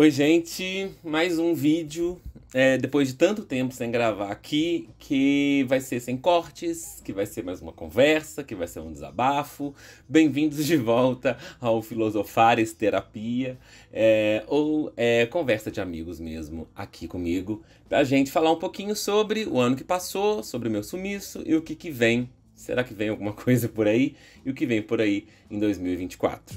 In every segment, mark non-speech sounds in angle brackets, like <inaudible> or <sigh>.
Oi, gente, mais um vídeo. É, depois de tanto tempo sem gravar aqui, que vai ser sem cortes, que vai ser mais uma conversa, que vai ser um desabafo. Bem-vindos de volta ao Filosofares Terapia, é, ou é, conversa de amigos mesmo, aqui comigo, pra gente falar um pouquinho sobre o ano que passou, sobre o meu sumiço e o que, que vem. Será que vem alguma <laughs> coisa por aí? E o que vem por aí em 2024?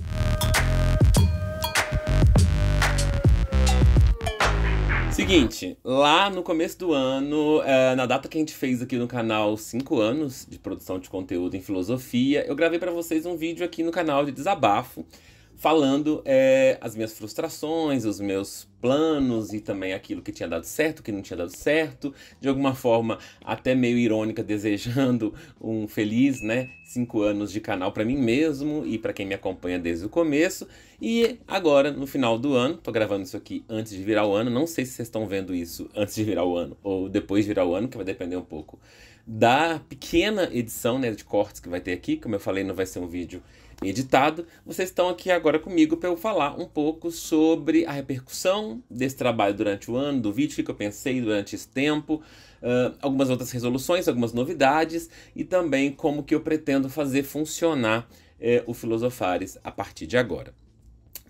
Seguinte, lá no começo do ano, eh, na data que a gente fez aqui no canal 5 anos de produção de conteúdo em filosofia, eu gravei para vocês um vídeo aqui no canal de desabafo falando é, as minhas frustrações, os meus planos e também aquilo que tinha dado certo, que não tinha dado certo, de alguma forma até meio irônica, <laughs> desejando um feliz, né, cinco anos de canal para mim mesmo e para quem me acompanha desde o começo. E agora, no final do ano, tô gravando isso aqui antes de virar o ano, não sei se vocês estão vendo isso antes de virar o ano ou depois de virar o ano, que vai depender um pouco da pequena edição, né, de cortes que vai ter aqui, como eu falei, não vai ser um vídeo editado, vocês estão aqui agora comigo para eu falar um pouco sobre a repercussão desse trabalho durante o ano, do vídeo que eu pensei durante esse tempo, uh, algumas outras resoluções, algumas novidades e também como que eu pretendo fazer funcionar eh, o Filosofares a partir de agora.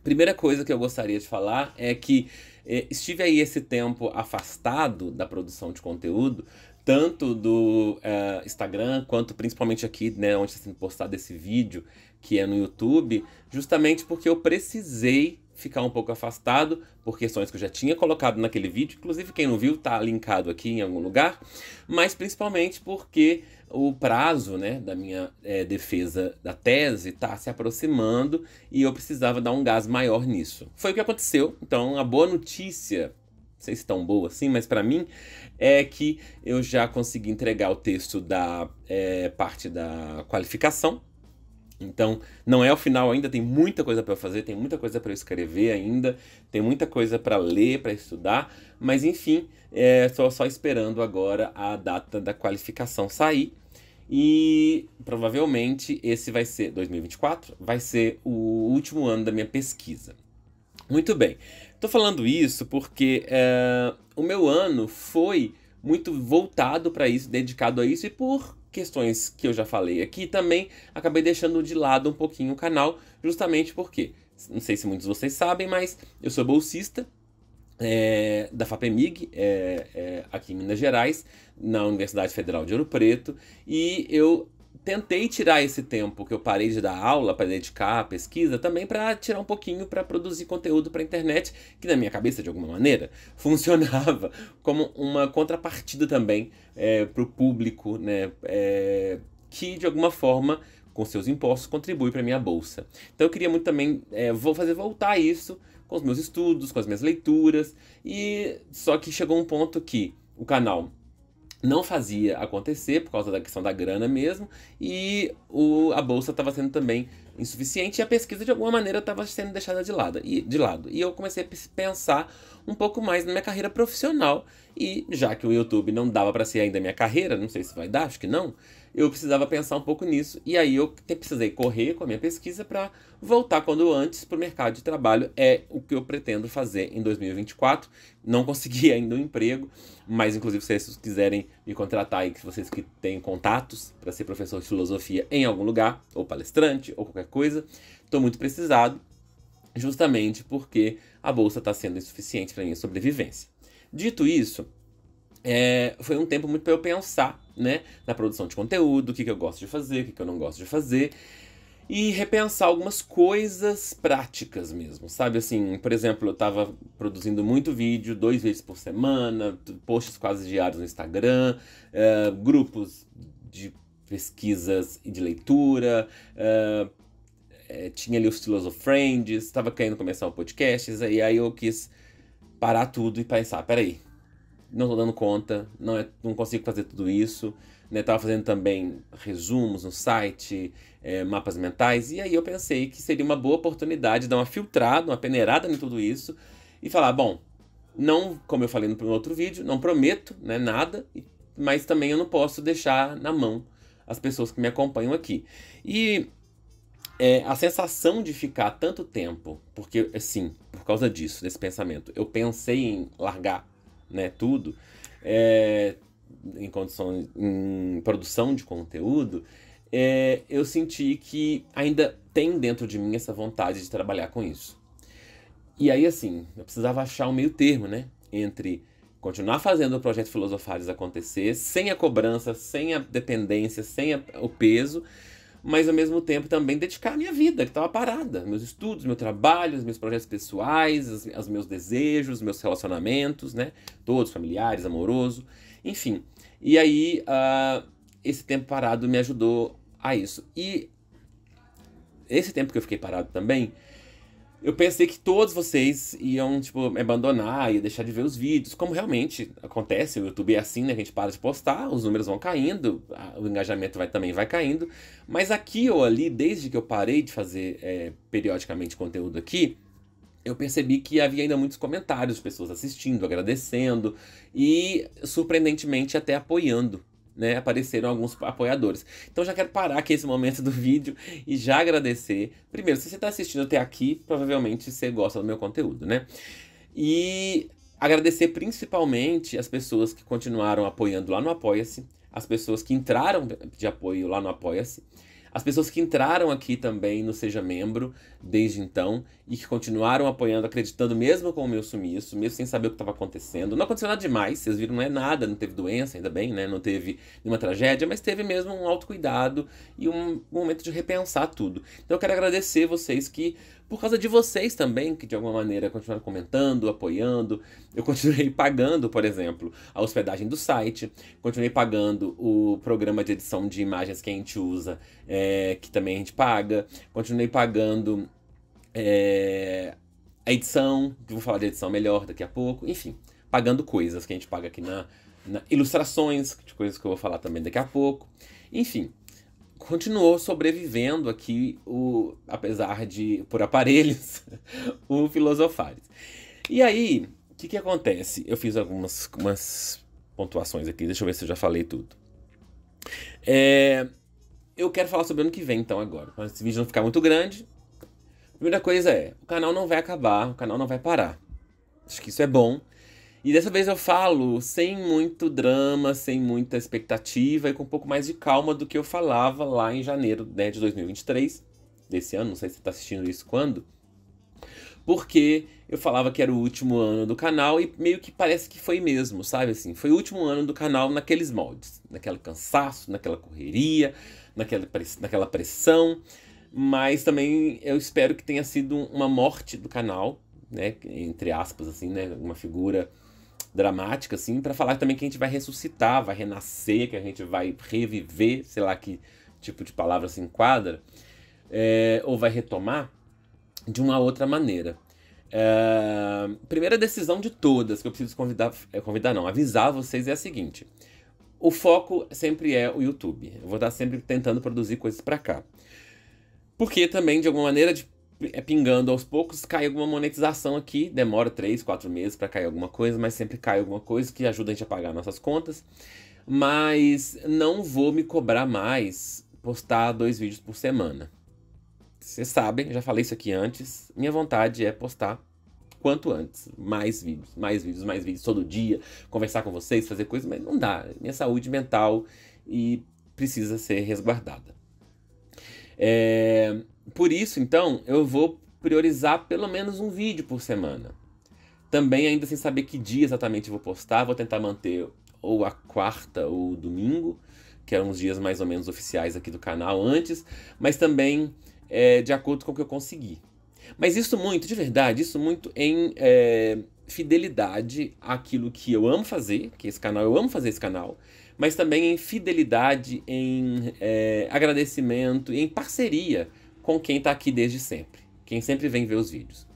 Primeira coisa que eu gostaria de falar é que eh, estive aí esse tempo afastado da produção de conteúdo, tanto do uh, Instagram quanto principalmente aqui, né, onde está sendo postado esse vídeo, que é no YouTube, justamente porque eu precisei ficar um pouco afastado por questões que eu já tinha colocado naquele vídeo, inclusive quem não viu tá linkado aqui em algum lugar, mas principalmente porque o prazo né, da minha é, defesa da tese está se aproximando e eu precisava dar um gás maior nisso. Foi o que aconteceu, então a boa notícia não sei se tão boa assim, mas para mim é que eu já consegui entregar o texto da é, parte da qualificação. Então, não é o final ainda, tem muita coisa para fazer, tem muita coisa para escrever ainda, tem muita coisa para ler, para estudar, mas enfim, é, só esperando agora a data da qualificação sair. E provavelmente esse vai ser 2024, vai ser o último ano da minha pesquisa. Muito bem. Tô falando isso porque é, o meu ano foi muito voltado para isso, dedicado a isso, e por questões que eu já falei aqui também acabei deixando de lado um pouquinho o canal, justamente porque, não sei se muitos de vocês sabem, mas eu sou bolsista, é, da FAPEMIG, é, é, aqui em Minas Gerais, na Universidade Federal de Ouro Preto, e eu tentei tirar esse tempo que eu parei de dar aula para dedicar à pesquisa também para tirar um pouquinho para produzir conteúdo para a internet, que na minha cabeça, de alguma maneira, <laughs> funcionava como uma contrapartida também é, para o público, né? É, que de alguma forma com seus impostos contribui para minha bolsa. Então eu queria muito também é, vou fazer voltar isso com os meus estudos, com as minhas leituras e só que chegou um ponto que o canal não fazia acontecer por causa da questão da grana mesmo, e o, a bolsa estava sendo também insuficiente e a pesquisa de alguma maneira estava sendo deixada de lado, e, de lado. E eu comecei a pensar um pouco mais na minha carreira profissional, e já que o YouTube não dava para ser ainda minha carreira, não sei se vai dar, acho que não, eu precisava pensar um pouco nisso. E aí eu precisei correr com a minha pesquisa para voltar quando antes para o mercado de trabalho. É o que eu pretendo fazer em 2024. Não consegui <laughs> ainda um emprego, mas inclusive se vocês quiserem me contratar e que vocês que têm contatos para ser professor de filosofia em algum lugar, ou palestrante, ou qualquer coisa, estou muito precisado, justamente porque a bolsa está sendo insuficiente para minha sobrevivência. Dito isso, é, foi um tempo muito para eu pensar, né, na produção de conteúdo, o que, que eu gosto de fazer, o que, que eu não gosto de fazer, e repensar algumas coisas práticas mesmo, sabe? Assim, por exemplo, eu estava produzindo muito vídeo, dois vezes por semana, posts quase diários no Instagram, é, grupos de pesquisas e de leitura, é, é, tinha ali os Stiloso Friends, estava querendo começar o um podcast, e aí eu quis parar tudo e pensar, peraí, não estou dando conta, não, é, não consigo fazer tudo isso. Né? Tava fazendo também resumos no site, é, mapas mentais, e aí eu pensei que seria uma boa oportunidade de dar uma filtrada, uma peneirada em tudo isso e falar: bom, não, como eu falei no outro vídeo, não prometo né, nada, mas também eu não posso deixar na mão as pessoas que me acompanham aqui. E é, a sensação de ficar tanto tempo, porque assim, por causa disso, desse pensamento, eu pensei em largar né, tudo, é, em condições, em produção de conteúdo, é, eu senti que ainda tem dentro de mim essa vontade de trabalhar com isso. E aí, assim, eu precisava achar um meio termo, né, entre continuar fazendo o projeto Filosofares acontecer, sem a cobrança, sem a dependência, sem a, o peso, mas ao mesmo tempo também dedicar a minha vida, que estava tá parada. Meus estudos, meu trabalho, os meus projetos pessoais, os, os meus desejos, meus relacionamentos, né? Todos, familiares, amoroso, enfim. E aí, uh, esse tempo parado me ajudou a isso. E esse tempo que eu fiquei parado também eu pensei que todos vocês iam, tipo, me abandonar, ia deixar de ver os vídeos, como realmente acontece, o YouTube é assim, né? A gente para de postar, os números vão caindo, o engajamento vai, também vai caindo. Mas aqui ou ali, desde que eu parei de fazer é, periodicamente conteúdo aqui, eu percebi que havia ainda muitos comentários, pessoas assistindo, agradecendo e, surpreendentemente, até apoiando né, apareceram alguns apoiadores. Então já quero parar aqui esse momento do vídeo e já agradecer. Primeiro, se você está assistindo até aqui, provavelmente você gosta do meu conteúdo, né? E agradecer principalmente as pessoas que continuaram apoiando lá no Apoia-se, as pessoas que entraram de apoio lá no Apoia-se, as pessoas que entraram aqui também no Seja Membro, desde então e que continuaram apoiando, acreditando mesmo com o meu sumiço, mesmo sem saber o que estava acontecendo. Não aconteceu nada demais, vocês viram, não é nada, não teve doença, ainda bem, né? Não teve nenhuma tragédia, mas teve mesmo um autocuidado e um momento de repensar tudo. Então eu quero agradecer vocês que por causa de vocês também, que de alguma maneira continuaram comentando, apoiando. Eu continuei <laughs> pagando, por exemplo, a hospedagem do site, continuei pagando o programa de edição de imagens que a gente usa, é, que também a gente paga, continuei pagando é, a edição, vou falar de edição melhor daqui a pouco, enfim, pagando coisas que a gente paga aqui na, na ilustrações, de coisas que eu vou falar também daqui a pouco. Enfim, continuou sobrevivendo aqui, o, apesar de por aparelhos, <laughs> o Filosofares. E aí, o que, que acontece? Eu fiz algumas umas pontuações aqui, deixa eu ver se eu já falei tudo. É, eu quero falar sobre o ano que vem, então, agora. Para esse vídeo não ficar muito grande, primeira coisa é, o canal não vai acabar, o canal não vai parar. Acho que isso é bom. E dessa vez eu falo sem muito drama, sem muita expectativa e com um pouco mais de calma do que eu falava lá em janeiro né, de 2023, desse ano, não sei se você está assistindo isso quando. Porque eu falava que era o último ano do canal e meio que parece que foi mesmo, sabe assim? Foi o último ano do canal naqueles moldes, naquele cansaço, naquela correria, naquela, naquela pressão. Mas também eu espero que tenha sido uma morte do canal, né? Entre aspas, assim, né? Uma figura dramática, assim, para falar também que a gente vai ressuscitar, vai renascer, que a gente vai reviver, sei lá que tipo de palavra se enquadra, é, ou vai retomar de uma outra maneira. É, primeira decisão de todas que eu preciso convidar, eh, convidar não, avisar vocês é a seguinte: o foco sempre é o YouTube. Eu vou estar sempre tentando produzir coisas para cá. Porque também, de alguma maneira, de, é pingando aos poucos, cai alguma monetização aqui. Demora 3, 4 meses para cair alguma coisa, mas sempre cai alguma coisa que ajuda a gente a pagar nossas contas. Mas não vou me cobrar mais postar dois vídeos por semana. Vocês sabem, já falei isso aqui antes. Minha vontade é postar quanto antes. Mais vídeos, mais vídeos, mais vídeos todo dia, conversar com vocês, fazer coisas, mas não dá. Minha saúde mental e precisa ser resguardada. É, por isso, então, eu vou priorizar pelo menos um vídeo por semana. Também, ainda sem saber que dia exatamente vou postar, vou tentar manter ou a quarta ou domingo, que eram os dias mais ou menos oficiais aqui do canal antes, mas também é, de acordo com o que eu conseguir. Mas isso muito, de verdade, isso muito em é, fidelidade àquilo que eu amo fazer, que esse canal, eu amo fazer esse canal, mas também em fidelidade, em é, agradecimento e em parceria com quem está aqui desde sempre, quem sempre vem ver os vídeos.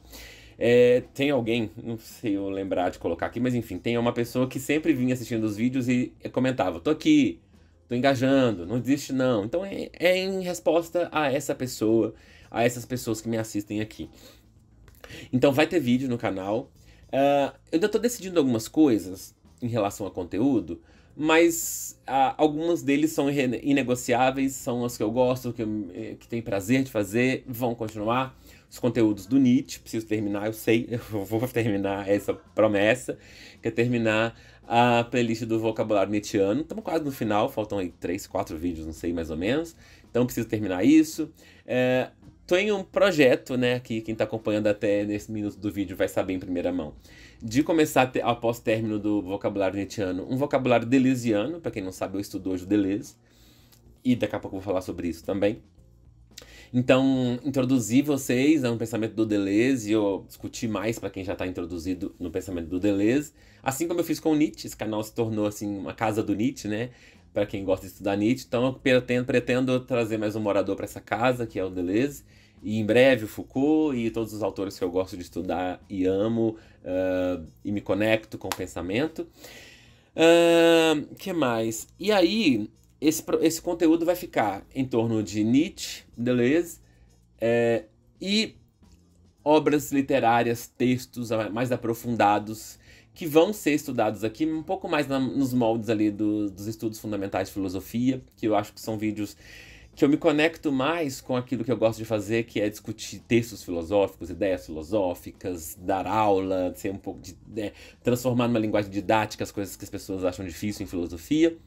É, tem alguém, não sei eu lembrar de colocar aqui, mas enfim, tem uma pessoa que sempre vinha assistindo os vídeos e comentava: tô aqui, tô engajando, não existe não. Então é, é em resposta a essa pessoa, a essas pessoas que me assistem aqui. Então vai ter vídeo no canal. Uh, eu ainda tô decidindo algumas coisas em relação a conteúdo, mas ah, alguns deles são inegociáveis, são os que eu gosto, que, eu, eh, que tenho prazer de fazer, vão continuar. Os conteúdos do Nietzsche, preciso terminar, eu sei, <laughs> eu vou terminar essa promessa, que é terminar a playlist do vocabulário nietzscheano. Estamos quase no final, faltam aí três, quatro vídeos, não sei mais ou menos. Então preciso terminar isso. É, Estou em um projeto, né, aqui, quem tá acompanhando até nesse minuto do vídeo vai saber em primeira mão, de começar ter, após término do vocabulário nietzscheano, um vocabulário deleuziano, para quem não sabe, eu estudo hoje o Deleuze, e daqui a pouco eu vou falar sobre isso também. Então, introduzir vocês a um pensamento do Deleuze, eu discutir mais para quem já está introduzido no pensamento do Deleuze, assim como eu fiz com o Nietzsche, esse canal se tornou assim uma casa do Nietzsche, né? para quem gosta de estudar Nietzsche. Então eu pretendo, pretendo trazer mais um morador para essa casa, que é o Deleuze. E em breve o Foucault e todos os autores que eu gosto de estudar e amo uh, e me conecto com o pensamento. Uh, que mais? E aí, esse, esse conteúdo vai ficar em torno de Nietzsche, Deleuze é, e obras literárias, textos mais aprofundados que vão ser estudados aqui um pouco mais na, nos moldes ali do, dos estudos fundamentais de filosofia, que eu acho que são vídeos que eu me conecto mais com aquilo que eu gosto de fazer, que é discutir textos filosóficos, ideias filosóficas, dar aula, ser um pouco de né, transformar numa linguagem didática as coisas que as pessoas acham difícil em filosofia,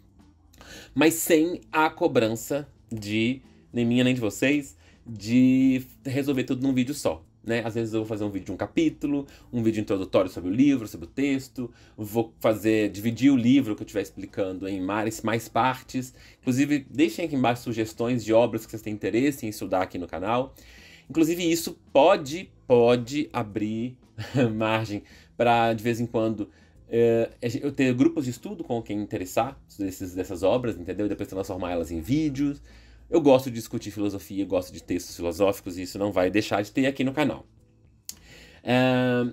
mas sem a cobrança de nem minha nem de vocês de resolver tudo num vídeo só. Né? Às vezes eu vou fazer um vídeo de um capítulo, um vídeo introdutório sobre o livro, sobre o texto, vou fazer, dividir o livro que eu estiver explicando em mais, mais partes. Inclusive, deixem aqui embaixo sugestões de obras que vocês têm interesse em estudar aqui no canal. Inclusive, isso pode, pode abrir <laughs> margem para, de vez em quando, eh, eu ter grupos de estudo com quem interessar desses, dessas obras, entendeu? E depois transformar elas em vídeos. Eu gosto de discutir filosofia, gosto de textos filosóficos e isso não vai deixar de ter aqui no canal. É...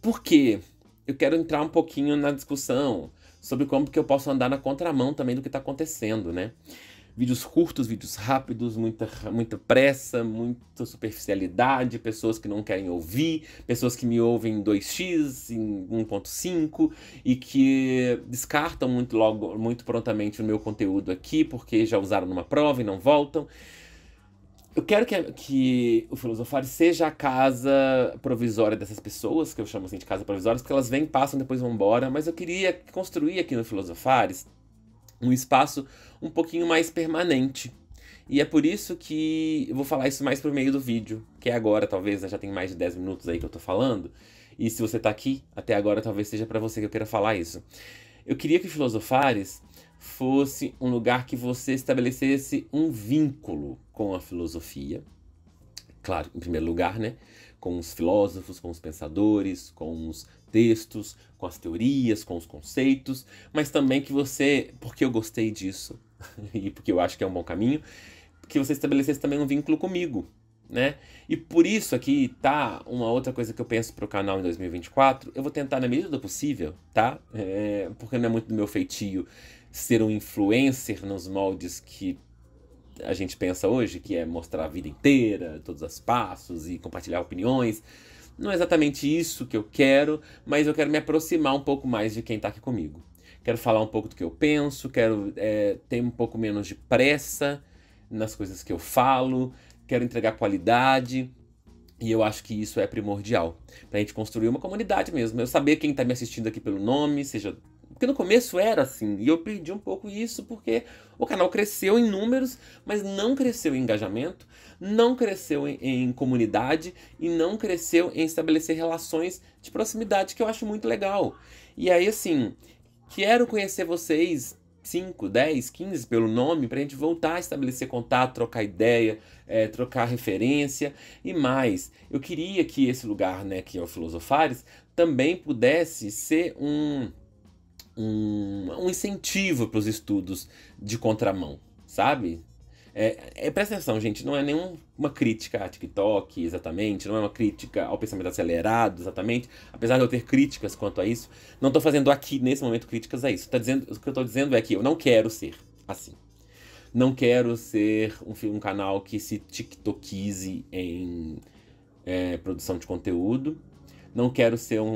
Por quê? Eu quero entrar um pouquinho na discussão sobre como que eu posso andar na contramão também do que está acontecendo, né? Vídeos curtos, vídeos rápidos, muita, muita pressa, muita superficialidade, pessoas que não querem ouvir, pessoas que me ouvem em 2x, em 1.5 e que descartam muito logo, muito prontamente o meu conteúdo aqui porque já usaram numa prova e não voltam. Eu quero que, que, o Filosofar seja a casa provisória dessas pessoas, que eu chamo assim de casa provisória, porque elas vêm, passam, depois vão embora, mas eu queria construir aqui no Filosofares um espaço um pouquinho mais permanente. E é por isso que eu vou falar isso mais pro meio do vídeo, que é agora, talvez, né? já tem mais de 10 minutos aí que eu tô falando. E se você tá aqui até agora, talvez seja para você que eu queira falar isso. Eu queria que o Filosofares fosse um lugar que você estabelecesse um vínculo com a filosofia. Claro, em primeiro lugar, né? Com os filósofos, com os pensadores, com os textos, com as teorias, com os conceitos, mas também que você, porque eu gostei disso <laughs> e porque eu acho que é um bom caminho, que você estabelecesse também um vínculo comigo, né? E por isso aqui tá uma outra coisa que eu penso pro canal em 2024. Eu vou tentar na medida do possível, tá? É, porque não é muito do meu feitio ser um influencer nos moldes que a gente pensa hoje, que é mostrar a vida inteira, todos os passos e compartilhar opiniões não é exatamente isso que eu quero, mas eu quero me aproximar um pouco mais de quem está aqui comigo. Quero falar um pouco do que eu penso, quero é, ter um pouco menos de pressa nas coisas que eu falo, quero entregar qualidade. E eu acho que isso é primordial para a gente construir uma comunidade mesmo. Eu saber quem está me assistindo aqui pelo nome, seja porque no começo era assim, e eu perdi um pouco isso porque o canal cresceu em números, mas não cresceu em engajamento, não cresceu em, em comunidade e não cresceu em estabelecer relações de proximidade, que eu acho muito legal. E aí, assim, quero conhecer vocês 5, 10, 15 pelo nome, para a gente voltar a estabelecer contato, trocar ideia, é, trocar referência e mais. Eu queria que esse lugar, né, que é o Filosofares, também pudesse ser um um, um incentivo para os estudos de contramão, sabe? É, é, presta atenção, gente, não é nenhuma crítica a TikTok exatamente, não é uma crítica ao pensamento acelerado exatamente, apesar de eu ter críticas quanto a isso, não estou fazendo aqui, nesse momento, críticas a isso. Tá dizendo, o que eu estou dizendo é que eu não quero ser assim. Não quero ser um, um canal que se tiktokize em é, produção de conteúdo. Não quero ser um,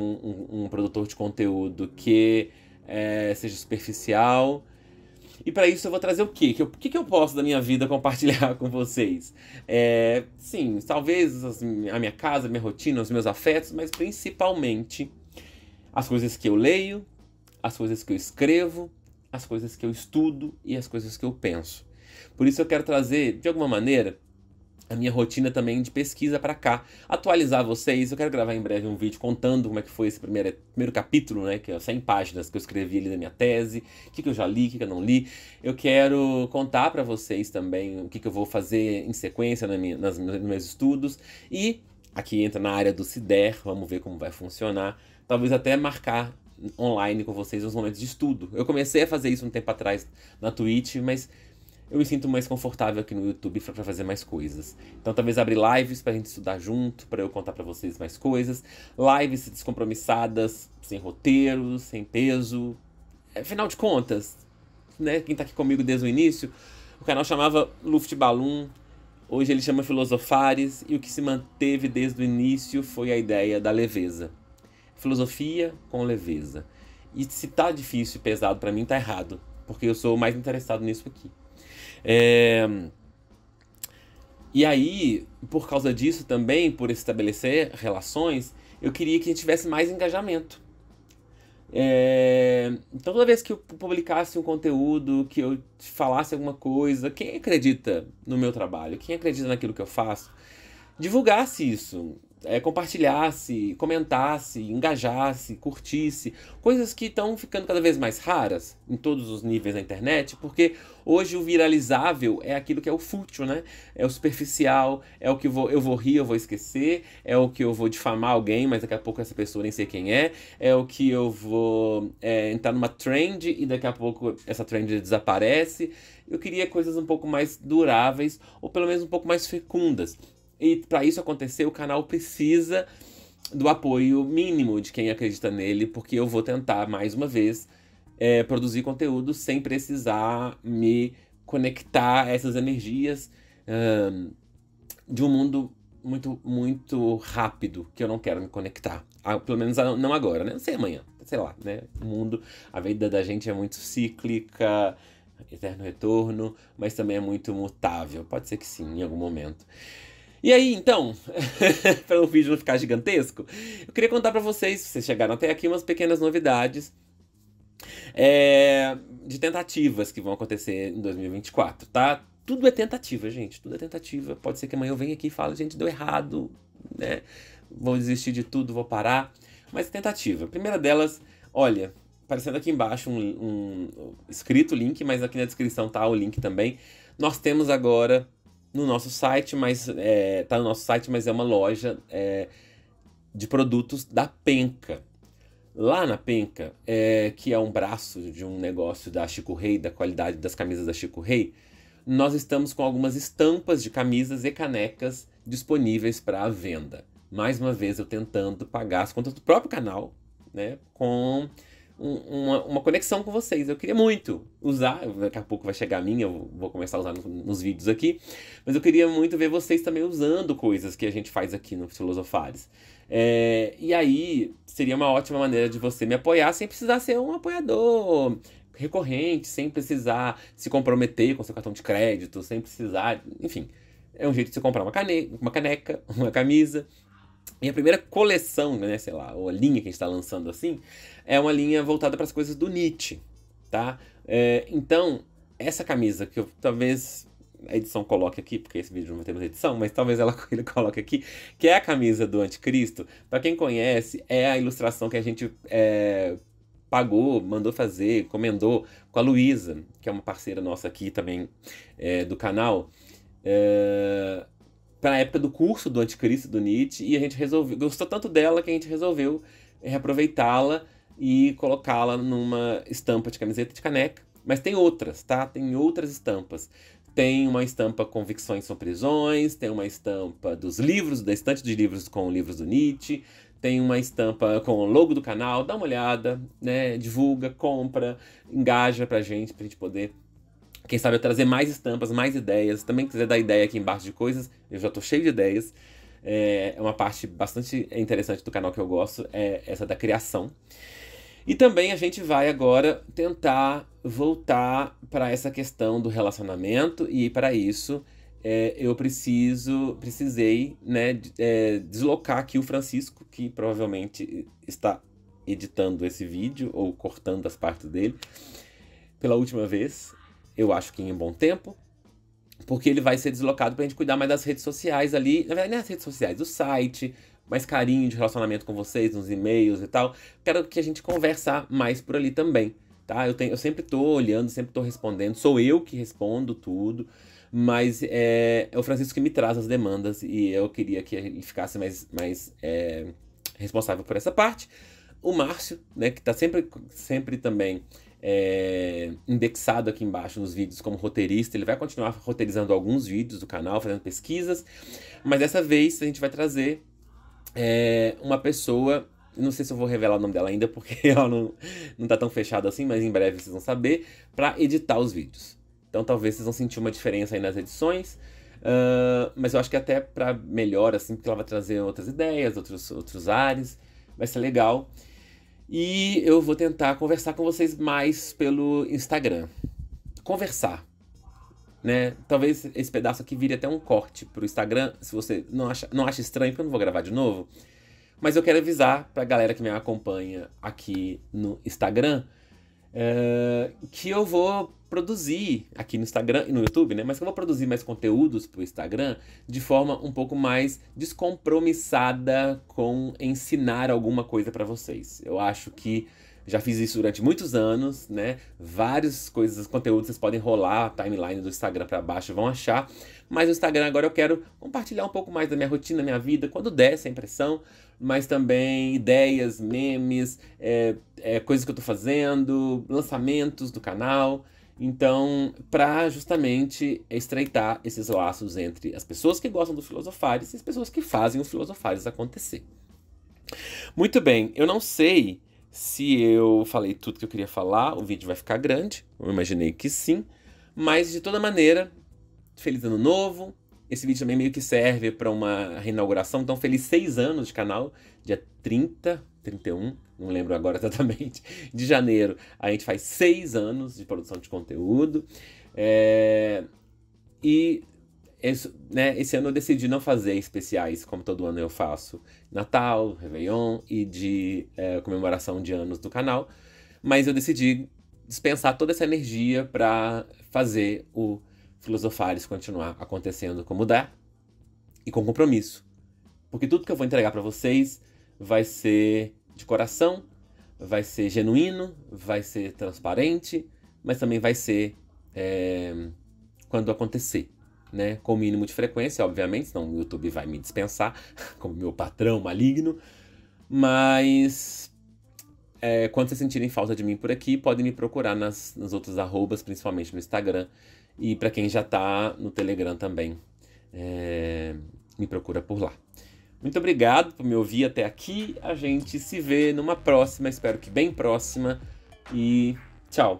um, um produtor de conteúdo que é, seja superficial. E para isso eu vou trazer o quê? O que, que, eu posso da minha vida compartilhar <laughs> com vocês? É, sim, talvez a minha casa, a minha rotina, os meus afetos, mas principalmente as coisas que eu leio, as coisas que eu escrevo, as coisas que eu estudo e as coisas que eu penso. Por isso eu quero trazer, de alguma maneira, a minha rotina também de pesquisa para cá. Atualizar vocês, eu quero gravar em breve um vídeo contando como é que foi esse primeiro, primeiro capítulo, né, que é 100 páginas que eu escrevi ali da minha tese, o que, que eu já li, o que, que eu não li. Eu quero contar para vocês também o que, que eu vou fazer em sequência na minha, nas, nos meus estudos e aqui entra na área do CIDER, vamos ver como vai funcionar. Talvez até marcar online com vocês os momentos de estudo. Eu comecei a fazer isso um tempo atrás na Twitch, mas eu me sinto mais confortável aqui no YouTube para fazer mais coisas. Então talvez abrir lives pra gente estudar junto, para eu contar para vocês mais coisas. Lives descompromissadas, sem roteiro, sem peso. É, afinal de contas, né, quem tá aqui comigo desde o início, o canal chamava Luftballon, hoje ele chama Filosofares, e o que se manteve desde o início foi a ideia da leveza. Filosofia com leveza. E se tá difícil e pesado para mim, tá errado, porque eu sou mais interessado nisso aqui. É... E aí, por causa disso também, por estabelecer relações, eu queria que a gente tivesse mais engajamento. É... Então, toda vez que eu publicasse um conteúdo, que eu falasse alguma coisa, quem acredita no meu trabalho, quem acredita naquilo que eu faço, divulgasse isso é, compartilhasse, comentasse, engajasse, curtisse. Coisas que estão ficando cada vez mais raras em todos os níveis da internet, porque hoje o viralizável é aquilo que é o fútil, né? É o superficial, é o que vou, eu vou rir, eu vou esquecer, é o que eu vou difamar alguém, mas daqui a pouco essa pessoa nem sei quem é, é o que eu vou é, entrar numa trend e daqui a pouco essa trend desaparece. Eu queria coisas um pouco mais duráveis ou pelo menos um pouco mais fecundas. E para isso acontecer, o canal precisa do apoio mínimo de quem acredita nele, porque eu vou tentar mais uma vez é, produzir conteúdo sem precisar me conectar a essas energias um, de um mundo muito, muito rápido que eu não quero me conectar. Ah, pelo menos não agora, né? Não sei amanhã, sei lá, né? O mundo, a vida da gente é muito cíclica, eterno retorno, mas também é muito mutável. Pode ser que sim, em algum momento. E aí, então, <laughs> para o vídeo não ficar gigantesco, eu queria contar para vocês, se vocês chegaram até aqui, umas pequenas novidades é, de tentativas que vão acontecer em 2024, tá? Tudo é tentativa, gente, tudo é tentativa. Pode ser que amanhã eu venha aqui e fale, gente, deu errado, né? Vou desistir de tudo, vou parar. Mas tentativa. A primeira delas, olha, aparecendo aqui embaixo um, um escrito link, mas aqui na descrição tá o link também. Nós temos agora no nosso site, mas é, tá no nosso site, mas é uma loja é, de produtos da Penca. Lá na Penca, é, que é um braço de um negócio da Chico Rei, da qualidade das camisas da Chico Rei, nós estamos com algumas estampas de camisas e canecas disponíveis para venda. Mais uma vez, eu tentando pagar as contas do próprio canal, né, com um, uma, uma, conexão com vocês. Eu queria muito usar, daqui a pouco vai chegar a minha, eu vou começar a usar nos, nos vídeos aqui, mas eu queria muito ver vocês também usando coisas que a gente faz aqui no Filosofares. É, e aí seria uma ótima maneira de você me apoiar sem precisar ser um apoiador recorrente, sem precisar se comprometer com seu cartão de crédito, sem precisar, enfim. É um jeito de você comprar uma caneca, uma, caneca, <laughs> uma camisa, minha primeira coleção, né, sei lá, ou a linha que a gente está lançando assim, é uma linha voltada para as coisas do Nietzsche, tá? É, então, essa camisa que eu talvez a edição coloque aqui, porque esse vídeo não vai ter mais edição, mas talvez ela <laughs> ele coloque aqui, que é a camisa do anticristo. Para quem conhece, é a ilustração que a gente é, pagou, mandou fazer, encomendou com a Luísa, que é uma parceira nossa aqui também é, do canal. É, para a época do curso do Anticristo do Nietzsche e a gente resolveu gostou tanto dela que a gente resolveu reaproveitá-la e colocá-la numa estampa de camiseta de caneca. Mas tem outras, tá? Tem outras estampas. Tem uma estampa Convicções são Prisões, tem uma estampa dos livros, da estante de livros com livros do Nietzsche, tem uma estampa com o logo do canal. Dá uma olhada, né? Divulga, compra, engaja pra gente, pra gente poder quem sabe eu trazer mais estampas, mais ideias. Também quiser dar ideia aqui embaixo de coisas, eu já tô cheio de ideias. É, é uma parte bastante interessante do canal que eu gosto, é essa da criação. E também a gente vai agora tentar voltar para essa questão do relacionamento e para isso é, eu preciso, precisei né, é, deslocar aqui o Francisco, que provavelmente está editando esse vídeo ou cortando as partes dele pela última vez eu acho que em um bom tempo, porque ele vai ser deslocado para a gente cuidar mais das redes sociais ali. Na verdade, nem é redes sociais, do site, mais carinho de relacionamento com vocês, nos e-mails e tal. Quero que a gente conversar mais por ali também, tá? Eu, tenho, eu sempre tô olhando, sempre tô respondendo. Sou eu que respondo tudo, mas é, é o Francisco que me traz as demandas e eu queria que ele ficasse mais, mais é, responsável por essa parte. O Márcio, né, que tá sempre, sempre também é, indexado aqui embaixo nos vídeos como roteirista. Ele vai continuar roteirizando alguns vídeos do canal, fazendo pesquisas, mas dessa vez a gente vai trazer é, uma pessoa. Não sei se eu vou revelar o nome dela ainda, porque <laughs> ela não, não tá tão fechada assim, mas em breve vocês vão saber, para editar os vídeos. Então talvez vocês vão sentir uma diferença aí nas edições. Uh, mas eu acho que até para melhor, assim, porque ela vai trazer outras ideias, outros, outros ares, vai ser legal. E eu vou tentar conversar com vocês mais pelo Instagram. Conversar. Né? Talvez esse pedaço aqui vire até um corte pro Instagram, se você não acha, não acha estranho, porque eu não vou gravar de novo. Mas eu quero avisar pra galera que me acompanha aqui no Instagram é, que eu vou produzir aqui no Instagram e no YouTube, né? Mas que eu vou produzir mais conteúdos para o Instagram de forma um pouco mais descompromissada com ensinar alguma coisa para vocês. Eu acho que já fiz isso durante muitos anos, né? Várias coisas, conteúdos vocês podem rolar timeline do Instagram para baixo, vão achar. Mas o Instagram agora eu quero compartilhar um pouco mais da minha rotina, minha vida, quando der essa impressão, mas também ideias, memes, é, é, coisas que eu tô fazendo, lançamentos do canal. Então, para justamente estreitar esses laços entre as pessoas que gostam do filosofares e as pessoas que fazem os filosofares acontecer. Muito bem, eu não sei se eu falei tudo que eu queria falar, o vídeo vai ficar grande, eu imaginei que sim, mas de toda maneira, feliz ano novo. Esse vídeo também meio que serve para uma reinauguração, então feliz seis anos de canal, dia 30 31, não lembro agora <laughs> exatamente, de janeiro, a gente faz seis anos de produção de conteúdo. É, e esse, né, esse ano eu decidi não fazer especiais, como todo ano eu faço, Natal, Réveillon e de é, comemoração de anos do canal, mas eu decidi dispensar toda essa energia para fazer o Filosofares continuar acontecendo como dá e com compromisso. Porque tudo que eu vou entregar para vocês vai ser de coração, vai ser genuíno, vai ser transparente, mas também vai ser é, quando acontecer. Né, com o mínimo de frequência, obviamente, senão o YouTube vai me dispensar <laughs> como meu patrão maligno. Mas é, quando vocês sentirem falta de mim por aqui, podem me procurar nas, nas outras arrobas, principalmente no Instagram. E para quem já tá no Telegram também, é, me procura por lá. Muito obrigado por me ouvir até aqui. A gente se vê numa próxima, espero que bem próxima. E tchau!